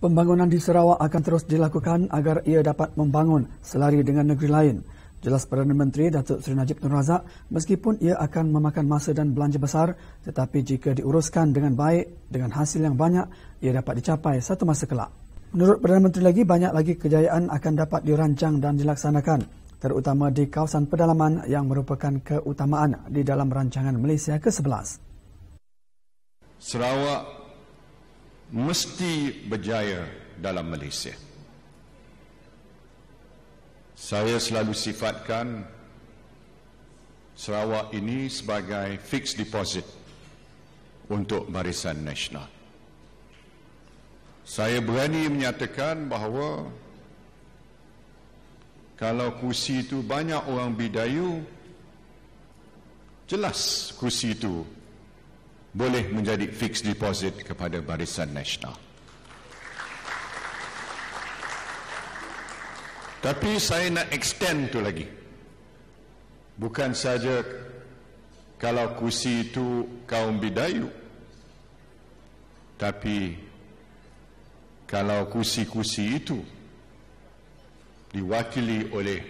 Pembangunan di Sarawak akan terus dilakukan agar ia dapat membangun selari dengan negeri lain. Jelas Perdana Menteri Datuk Seri Najib Tun Razak, meskipun ia akan memakan masa dan belanja besar, tetapi jika diuruskan dengan baik, dengan hasil yang banyak, ia dapat dicapai satu masa kelak. Menurut Perdana Menteri lagi, banyak lagi kejayaan akan dapat dirancang dan dilaksanakan, terutama di kawasan pedalaman yang merupakan keutamaan di dalam rancangan Malaysia ke-11. Sarawak mesti berjaya dalam Malaysia. Saya selalu sifatkan Sarawak ini sebagai fixed deposit untuk barisan nasional. Saya berani menyatakan bahawa kalau kursi itu banyak orang bidayu, jelas kursi itu boleh menjadi fixed deposit kepada Barisan Nasional. Tapi saya nak extend tu lagi. Bukan saja kalau kursi itu kaum bidayu tapi kalau kursi-kursi itu diwakili oleh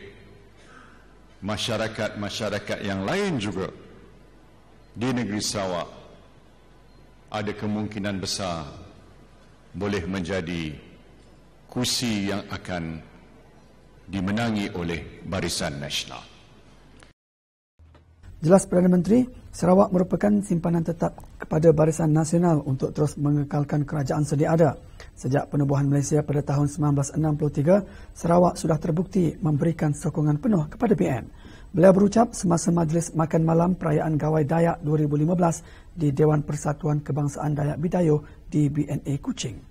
masyarakat-masyarakat yang lain juga di negeri Sarawak ada kemungkinan besar boleh menjadi kursi yang akan dimenangi oleh Barisan Nasional. Jelas Perdana Menteri, Sarawak merupakan simpanan tetap kepada Barisan Nasional untuk terus mengekalkan kerajaan sedia ada. Sejak penubuhan Malaysia pada tahun 1963, Sarawak sudah terbukti memberikan sokongan penuh kepada PN. Beliau berucap semasa majlis makan malam perayaan gawai Dayak 2015 di Dewan Persatuan Kebangsaan Dayak Bidayuh di BNA Kuching.